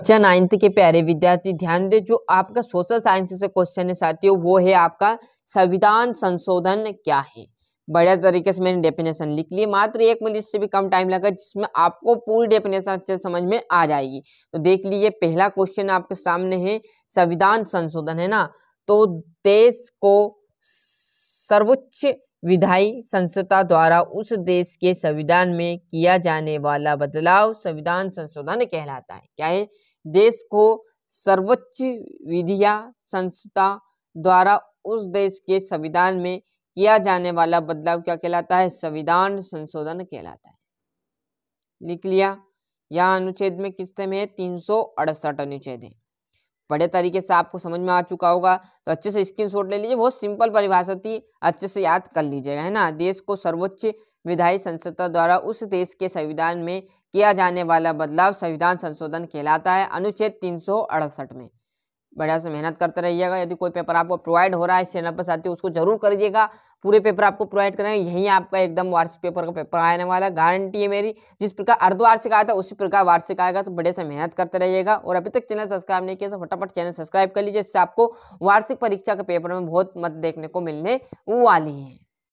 अच्छा नाइन्थ के प्यारे विद्यार्थी ध्यान दें जो आपका सोशल साइंस से क्वेश्चन है साथियों वो है आपका संविधान संशोधन क्या है बढ़िया तरीके से मैंने डेफिनेशन लिख ली मात्र एक मिनट से भी कम टाइम लगा जिसमें आपको पूरी डेफिनेशन अच्छे समझ में आ जाएगी तो देख लीजिए पहला क्वेश्चन आपके सामने है संविधान संशोधन है ना तो देश को सर्वोच्च विधायी संसदा द्वारा उस देश के संविधान में किया जाने वाला बदलाव संविधान संशोधन कहलाता है क्या है देश को सर्वोच्च विधिया संस्था द्वारा उस देश के संविधान में किया जाने वाला बदलाव क्या कहलाता है संविधान संशोधन कहलाता है लिख लिया यह अनुच्छेद में किस्तम में तीन सौ अड़सठ अनुच्छेद है बढ़िया तरीके से आपको समझ में आ चुका होगा तो अच्छे से स्क्रीनशॉट ले लीजिए बहुत सिंपल परिभाषा थी अच्छे से याद कर लीजिएगा है ना देश को सर्वोच्च विधायी संसद द्वारा उस देश के संविधान में किया जाने वाला बदलाव संविधान संशोधन कहलाता है अनुच्छेद तीन में बढ़िया से मेहनत करते रहिएगा यदि कोई पेपर आपको प्रोवाइड हो रहा है इस चैनल पर ही उसको जरूर करिएगा पूरे पेपर आपको प्रोवाइड करेंगे यही आपका एकदम वार्षिक पेपर का पेपर आने वाला है गारंटी है मेरी जिस प्रकार अर्धवार्षिक आया था उसी प्रकार वार्षिक आएगा तो बढ़िया से मेहनत करते रहिएगा और अभी तक चैनल सब्सक्राइब नहीं किया तो फटाफट चैनल सब्सक्राइब कर लीजिए इससे आपको वार्षिक परीक्षा के पेपर में बहुत मत देखने को मिलने वाली है